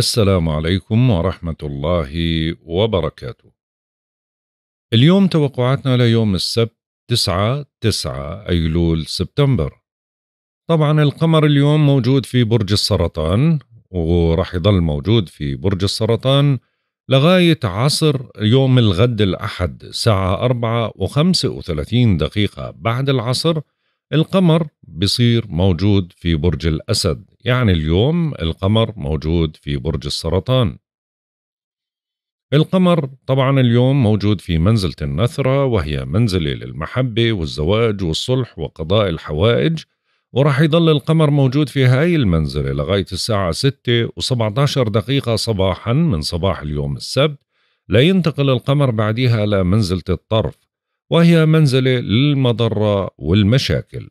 السلام عليكم ورحمة الله وبركاته. اليوم توقعاتنا ليوم السبت 9 9 أيلول سبتمبر. طبعا القمر اليوم موجود في برج السرطان وراح يضل موجود في برج السرطان لغاية عصر يوم الغد الأحد الساعة 4 و35 دقيقة بعد العصر القمر بصير موجود في برج الأسد يعني اليوم القمر موجود في برج السرطان القمر طبعا اليوم موجود في منزلة النثرة وهي منزلة للمحبة والزواج والصلح وقضاء الحوائج وراح يضل القمر موجود في هاي المنزلة لغاية الساعة 6 و17 دقيقة صباحا من صباح اليوم السبت لينتقل القمر بعدها لمنزلة الطرف وهي منزلة للمضرة والمشاكل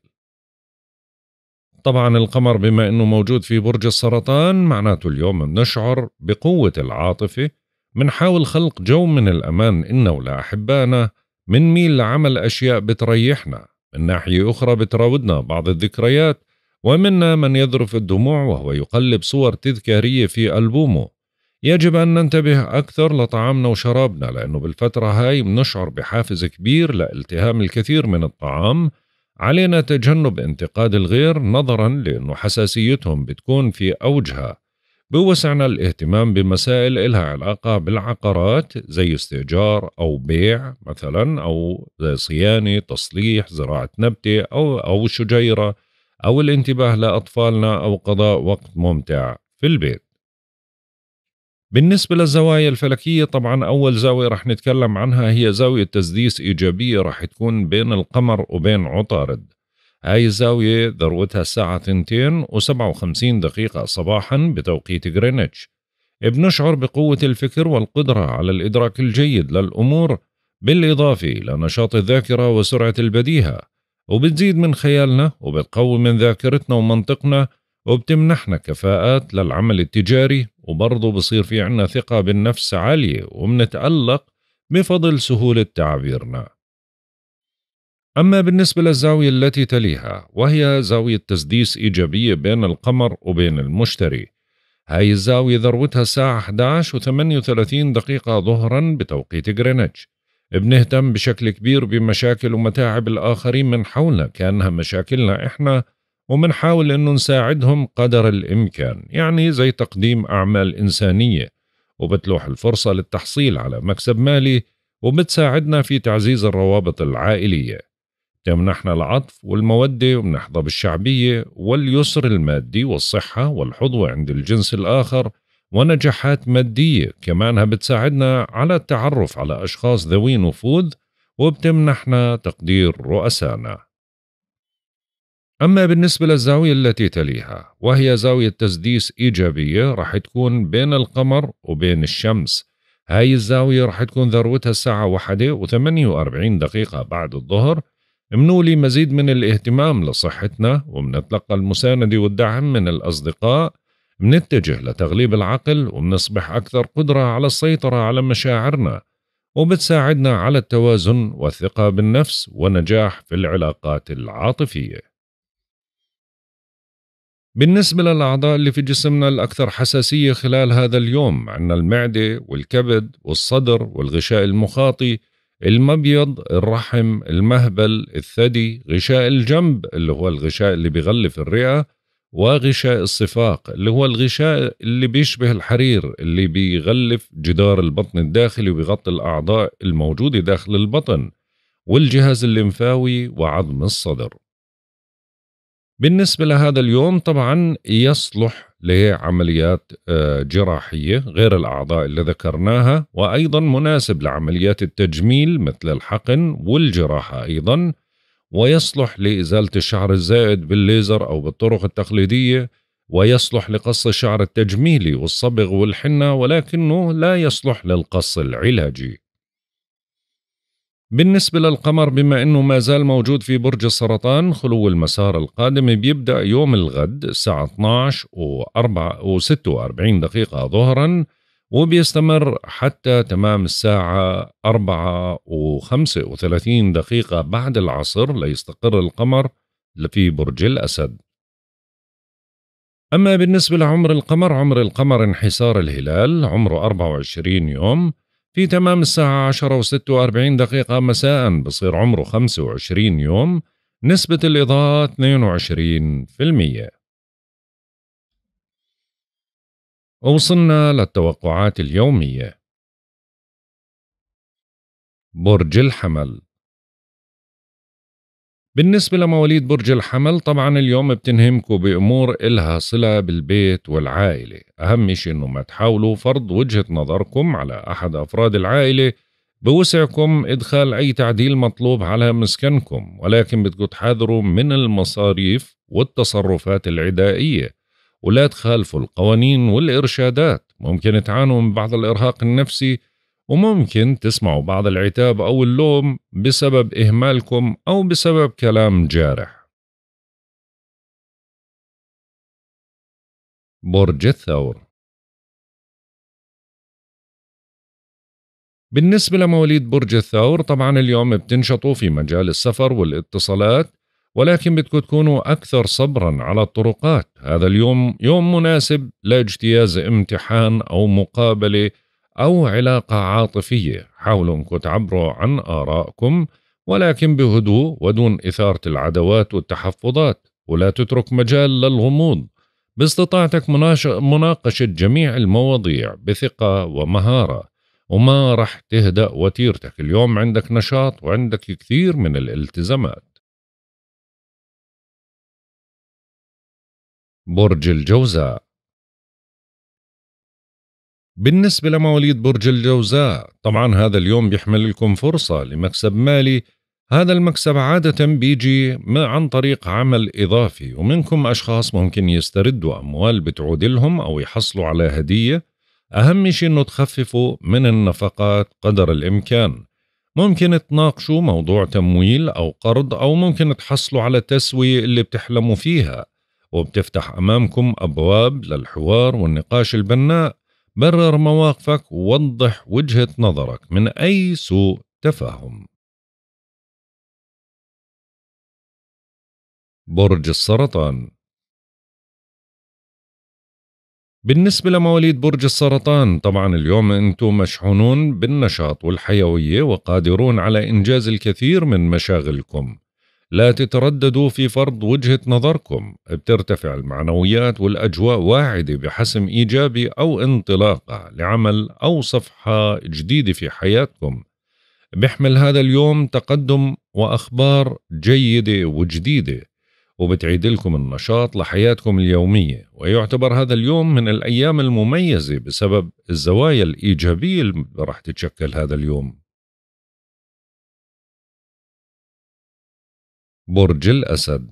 طبعا القمر بما أنه موجود في برج السرطان معناته اليوم بنشعر بقوة العاطفة منحاول خلق جو من الأمان إنا ولأحبائنا ميل لعمل أشياء بتريحنا من ناحية أخرى بتراودنا بعض الذكريات ومنا من يذرف الدموع وهو يقلب صور تذكارية في ألبومه يجب أن ننتبه أكثر لطعامنا وشرابنا لأنه بالفترة هاي بنشعر بحافز كبير لالتهام الكثير من الطعام علينا تجنب انتقاد الغير نظرا لأنه حساسيتهم بتكون في أوجها بوسعنا الاهتمام بمسائل إلها علاقة بالعقارات زي استئجار أو بيع مثلا أو صيانة تصليح زراعة نبتة أو, أو شجيرة أو الانتباه لأطفالنا أو قضاء وقت ممتع في البيت بالنسبة للزوايا الفلكية طبعا أول زاوية رح نتكلم عنها هي زاوية تسديس إيجابية رح تكون بين القمر وبين عطارد هاي الزاوية ذروتها الساعة 2 و57 دقيقة صباحا بتوقيت غرينتش بنشعر بقوة الفكر والقدرة على الإدراك الجيد للأمور بالإضافة لنشاط الذاكرة وسرعة البديهة وبتزيد من خيالنا وبتقوي من ذاكرتنا ومنطقنا وبتمنحنا كفاءات للعمل التجاري وبرضه بصير في عنا ثقة بالنفس عالية ومنتألق بفضل سهولة تعبيرنا أما بالنسبة للزاوية التي تليها وهي زاوية تسديس إيجابية بين القمر وبين المشتري هاي الزاوية ذروتها الساعة 11 و 38 دقيقة ظهرا بتوقيت غرينتش بنهتم بشكل كبير بمشاكل ومتاعب الآخرين من حولنا كأنها مشاكلنا إحنا ومنحاول أنه نساعدهم قدر الإمكان يعني زي تقديم أعمال إنسانية وبتلوح الفرصة للتحصيل على مكسب مالي وبتساعدنا في تعزيز الروابط العائلية تمنحنا العطف والمودة ومنحظى بالشعبية واليسر المادي والصحة والحظوة عند الجنس الآخر ونجاحات مادية كمانها بتساعدنا على التعرف على أشخاص ذوي نفوذ وبتمنحنا تقدير رؤسانا أما بالنسبة للزاوية التي تليها وهي زاوية تسديس إيجابية راح تكون بين القمر وبين الشمس هاي الزاوية راح تكون ذروتها الساعة واحدة وثمانية وأربعين دقيقة بعد الظهر منولي مزيد من الاهتمام لصحتنا ومنتلقى المساندة والدعم من الأصدقاء منتجه لتغليب العقل ومنصبح أكثر قدرة على السيطرة على مشاعرنا وبتساعدنا على التوازن والثقة بالنفس ونجاح في العلاقات العاطفية بالنسبة للأعضاء اللي في جسمنا الأكثر حساسية خلال هذا اليوم عندنا المعدة والكبد والصدر والغشاء المخاطي المبيض الرحم المهبل الثدي غشاء الجنب اللي هو الغشاء اللي بيغلف الرئة وغشاء الصفاق اللي هو الغشاء اللي بيشبه الحرير اللي بيغلف جدار البطن الداخلي وبيغطي الأعضاء الموجودة داخل البطن والجهاز الليمفاوي وعظم الصدر بالنسبة لهذا اليوم طبعا يصلح لعمليات آه، جراحية غير الأعضاء اللي ذكرناها وأيضا مناسب لعمليات التجميل مثل الحقن والجراحة أيضا ويصلح لإزالة الشعر الزائد بالليزر أو بالطرق التقليدية ويصلح لقص الشعر التجميلي والصبغ والحنة ولكنه لا يصلح للقص العلاجي بالنسبة للقمر بما أنه ما زال موجود في برج السرطان خلو المسار القادم بيبدأ يوم الغد الساعة 12 و 46 دقيقة ظهرا وبيستمر حتى تمام الساعة 4 و35 دقيقة بعد العصر ليستقر القمر في برج الأسد أما بالنسبة لعمر القمر عمر القمر انحسار الهلال عمره 24 يوم في تمام الساعة 10 و46 دقيقة مساء بصير عمره 25 يوم نسبة الإضاءة 22% وصلنا للتوقعات اليومية برج الحمل بالنسبة لمواليد برج الحمل طبعا اليوم بتنهمكوا بأمور إلها صلة بالبيت والعائلة أهم شيء أنه ما تحاولوا فرض وجهة نظركم على أحد أفراد العائلة بوسعكم إدخال أي تعديل مطلوب على مسكنكم ولكن بدكم تحذروا من المصاريف والتصرفات العدائية ولا تخالفوا القوانين والإرشادات ممكن تعانوا من بعض الإرهاق النفسي وممكن تسمعوا بعض العتاب أو اللوم بسبب إهمالكم أو بسبب كلام جارح برج الثور بالنسبة لمواليد برج الثور طبعا اليوم بتنشطوا في مجال السفر والاتصالات ولكن بدكم تكونوا أكثر صبرا على الطرقات هذا اليوم يوم مناسب لاجتياز امتحان أو مقابلة أو علاقة عاطفية حاولوا أنكم تعبروا عن آرائكم ولكن بهدوء ودون إثارة العداوات والتحفظات ولا تترك مجال للغموض باستطاعتك مناقشة جميع المواضيع بثقة ومهارة وما رح تهدأ وتيرتك اليوم عندك نشاط وعندك كثير من الالتزامات برج الجوزاء بالنسبة لمواليد برج الجوزاء طبعا هذا اليوم بيحمل لكم فرصة لمكسب مالي هذا المكسب عادة بيجي عن طريق عمل إضافي ومنكم أشخاص ممكن يستردوا أموال بتعود لهم أو يحصلوا على هدية أهم شيء أنه تخففوا من النفقات قدر الإمكان ممكن تناقشوا موضوع تمويل أو قرض أو ممكن تحصلوا على التسوية اللي بتحلموا فيها وبتفتح أمامكم أبواب للحوار والنقاش البناء برر مواقفك ووضح وجهة نظرك من أي سوء تفاهم برج السرطان بالنسبة لمواليد برج السرطان طبعا اليوم أنتم مشحونون بالنشاط والحيوية وقادرون على إنجاز الكثير من مشاغلكم لا تترددوا في فرض وجهة نظركم بترتفع المعنويات والأجواء واعدة بحسم إيجابي أو انطلاقة لعمل أو صفحة جديدة في حياتكم بيحمل هذا اليوم تقدم وأخبار جيدة وجديدة وبتعيد لكم النشاط لحياتكم اليومية ويعتبر هذا اليوم من الأيام المميزة بسبب الزوايا الإيجابية اللي راح تتشكل هذا اليوم برج الأسد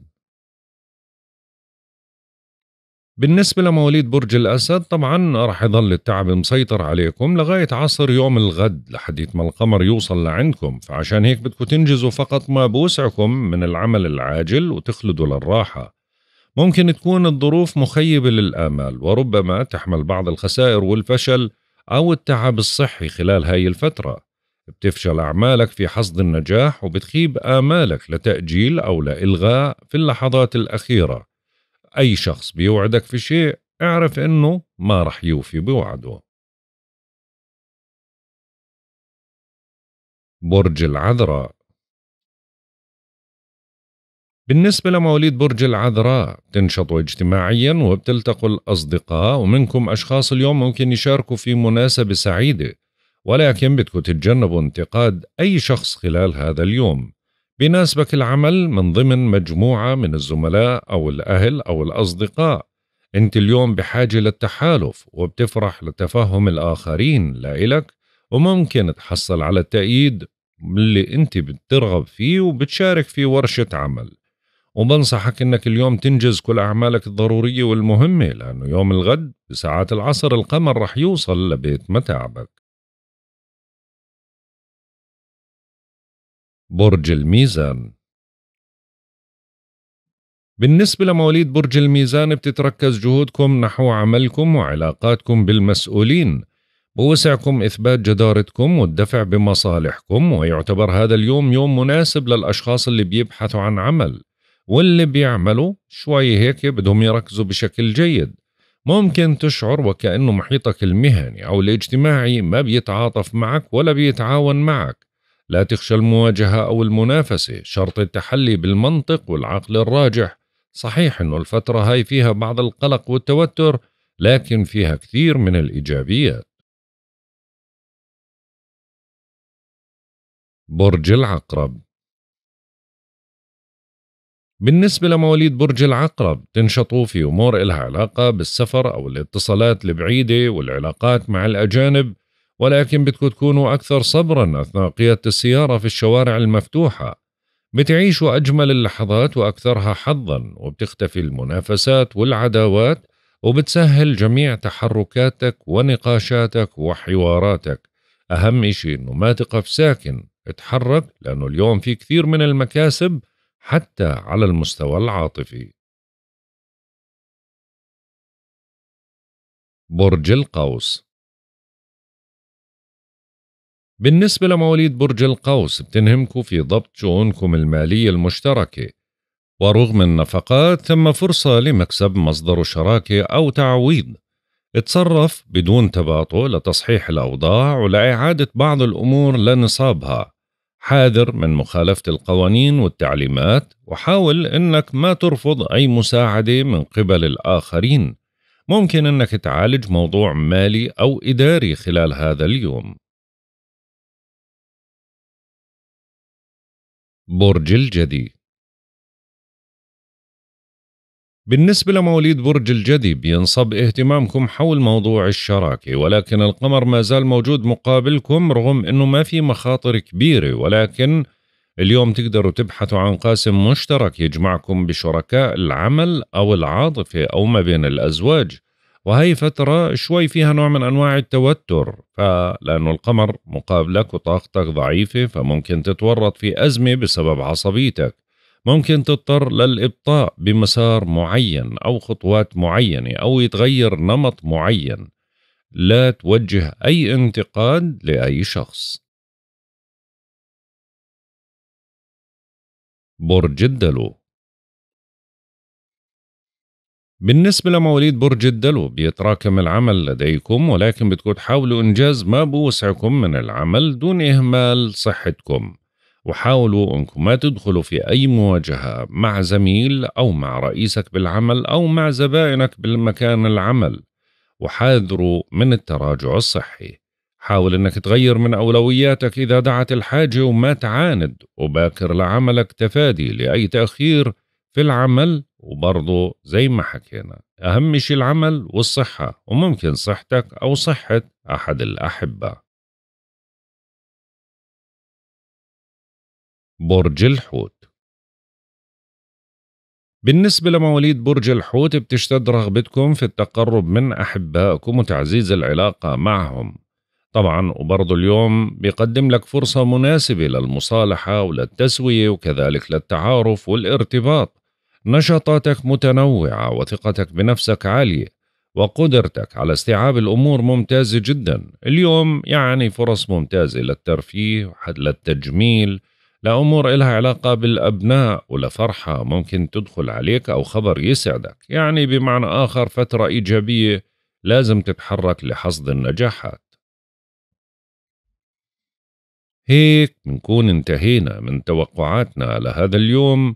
بالنسبة لمواليد برج الأسد طبعا رح يضل التعب مسيطر عليكم لغاية عصر يوم الغد لحديت ما القمر يوصل لعندكم فعشان هيك بدكم تنجزوا فقط ما بوسعكم من العمل العاجل وتخلدوا للراحة ممكن تكون الظروف مخيبة للآمال وربما تحمل بعض الخسائر والفشل أو التعب الصحي خلال هاي الفترة بتفشل أعمالك في حصد النجاح وبتخيب آمالك لتأجيل أو لإلغاء في اللحظات الأخيرة أي شخص بيوعدك في شيء اعرف إنه ما رح يوفي بوعده برج العذراء بالنسبة لمواليد برج العذراء بتنشطوا اجتماعيا وبتلتقوا الأصدقاء ومنكم أشخاص اليوم ممكن يشاركوا في مناسبة سعيدة ولكن بدكم تتجنبوا انتقاد أي شخص خلال هذا اليوم بيناسبك العمل من ضمن مجموعة من الزملاء أو الأهل أو الأصدقاء أنت اليوم بحاجة للتحالف وبتفرح لتفهم الآخرين لإلك وممكن تحصل على التأييد اللي أنت بترغب فيه وبتشارك في ورشة عمل وبنصحك أنك اليوم تنجز كل أعمالك الضرورية والمهمة لأنه يوم الغد بساعات العصر القمر رح يوصل لبيت متاعبك برج الميزان بالنسبة لمواليد برج الميزان بتتركز جهودكم نحو عملكم وعلاقاتكم بالمسؤولين بوسعكم إثبات جدارتكم والدفع بمصالحكم ويعتبر هذا اليوم يوم مناسب للأشخاص اللي بيبحثوا عن عمل واللي بيعملوا شوي هيك بدهم يركزوا بشكل جيد ممكن تشعر وكأنه محيطك المهني أو الاجتماعي ما بيتعاطف معك ولا بيتعاون معك لا تخشى المواجهة أو المنافسة شرط التحلي بالمنطق والعقل الراجح صحيح أنه الفترة هاي فيها بعض القلق والتوتر لكن فيها كثير من الإيجابيات برج العقرب بالنسبة لمواليد برج العقرب تنشطوا في أمور إلها علاقة بالسفر أو الاتصالات البعيدة والعلاقات مع الأجانب ولكن بدكم تكونوا أكثر صبرا أثناء قيادة السيارة في الشوارع المفتوحة بتعيشوا أجمل اللحظات وأكثرها حظا وبتختفي المنافسات والعداوات وبتسهل جميع تحركاتك ونقاشاتك وحواراتك أهم إشي إنه ما تقف ساكن اتحرك لأنه اليوم في كثير من المكاسب حتى على المستوى العاطفي برج القوس بالنسبة لمواليد برج القوس بتنهمكم في ضبط شؤونكم المالية المشتركة ورغم النفقات ثم فرصة لمكسب مصدر شراكة أو تعويض اتصرف بدون تباطؤ لتصحيح الأوضاع ولإعادة بعض الأمور لنصابها حاذر من مخالفة القوانين والتعليمات وحاول أنك ما ترفض أي مساعدة من قبل الآخرين ممكن أنك تعالج موضوع مالي أو إداري خلال هذا اليوم برج الجدي بالنسبة لمواليد برج الجدي بينصب اهتمامكم حول موضوع الشراكة ولكن القمر ما زال موجود مقابلكم رغم انه ما في مخاطر كبيرة ولكن اليوم تقدروا تبحثوا عن قاسم مشترك يجمعكم بشركاء العمل او العاطفة او ما بين الازواج وهي فترة شوي فيها نوع من أنواع التوتر فلأنه القمر مقابلك وطاقتك ضعيفة فممكن تتورط في أزمة بسبب عصبيتك ممكن تضطر للإبطاء بمسار معين أو خطوات معينة أو يتغير نمط معين لا توجه أي انتقاد لأي شخص برج الدلو بالنسبة لمواليد برج الدلو بيتراكم العمل لديكم ولكن بتكون تحاولوا إنجاز ما بوسعكم من العمل دون إهمال صحتكم وحاولوا أنكم ما تدخلوا في أي مواجهة مع زميل أو مع رئيسك بالعمل أو مع زبائنك بالمكان العمل وحاذروا من التراجع الصحي حاول أنك تغير من أولوياتك إذا دعت الحاجة وما تعاند وباكر لعملك تفادي لأي تأخير في العمل وبرضه زي ما حكينا أهم شي العمل والصحة وممكن صحتك أو صحة أحد الأحبة برج الحوت بالنسبة لمواليد برج الحوت بتشتد رغبتكم في التقرب من أحبائكم وتعزيز العلاقة معهم طبعا وبرضه اليوم بيقدم لك فرصة مناسبة للمصالحة وللتسوية وكذلك للتعارف والارتباط نشاطاتك متنوعة وثقتك بنفسك عالية وقدرتك على استيعاب الأمور ممتازة جدا اليوم يعني فرص ممتازة للترفيه للتجميل لأمور إلها علاقة بالأبناء ولفرحة ممكن تدخل عليك أو خبر يسعدك يعني بمعنى آخر فترة إيجابية لازم تتحرك لحصد النجاحات هيك منكون انتهينا من توقعاتنا لهذا اليوم